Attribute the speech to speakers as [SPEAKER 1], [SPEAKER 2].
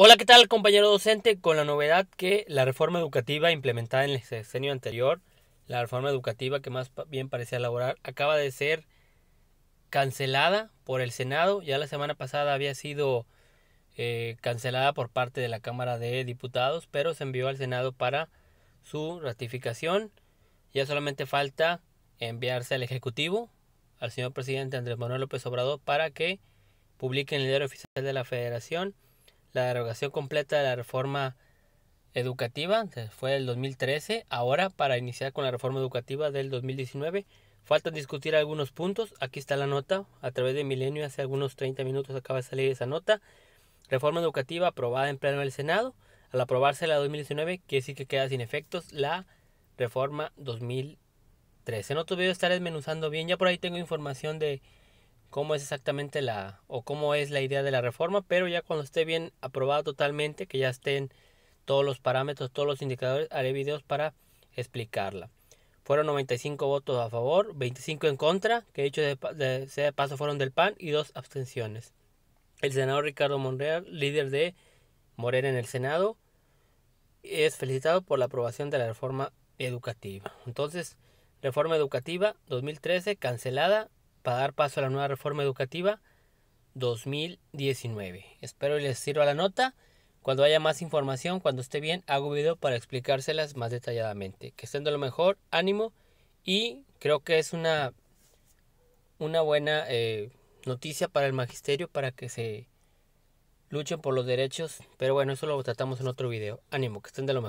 [SPEAKER 1] Hola, ¿qué tal compañero docente? Con la novedad que la reforma educativa implementada en el sexenio anterior, la reforma educativa que más bien parecía elaborar, acaba de ser cancelada por el Senado. Ya la semana pasada había sido eh, cancelada por parte de la Cámara de Diputados, pero se envió al Senado para su ratificación. Ya solamente falta enviarse al Ejecutivo, al señor presidente Andrés Manuel López Obrador, para que publique en el diario oficial de la Federación la derogación completa de la reforma educativa, fue el 2013, ahora para iniciar con la reforma educativa del 2019. Faltan discutir algunos puntos, aquí está la nota, a través de Milenio hace algunos 30 minutos acaba de salir esa nota. Reforma educativa aprobada en pleno del Senado, al aprobarse la 2019, quiere decir que queda sin efectos la reforma 2013. En otro video estaré desmenuzando bien, ya por ahí tengo información de cómo es exactamente la o cómo es la idea de la reforma, pero ya cuando esté bien aprobada totalmente, que ya estén todos los parámetros, todos los indicadores, haré videos para explicarla. Fueron 95 votos a favor, 25 en contra, que dicho de, paso fueron del PAN y dos abstenciones. El senador Ricardo Monreal, líder de Morena en el Senado, es felicitado por la aprobación de la reforma educativa. Entonces, reforma educativa 2013 cancelada para dar paso a la nueva reforma educativa 2019. Espero les sirva la nota. Cuando haya más información, cuando esté bien, hago video para explicárselas más detalladamente. Que estén de lo mejor, ánimo y creo que es una, una buena eh, noticia para el magisterio para que se luchen por los derechos. Pero bueno, eso lo tratamos en otro video. Ánimo, que estén de lo mejor.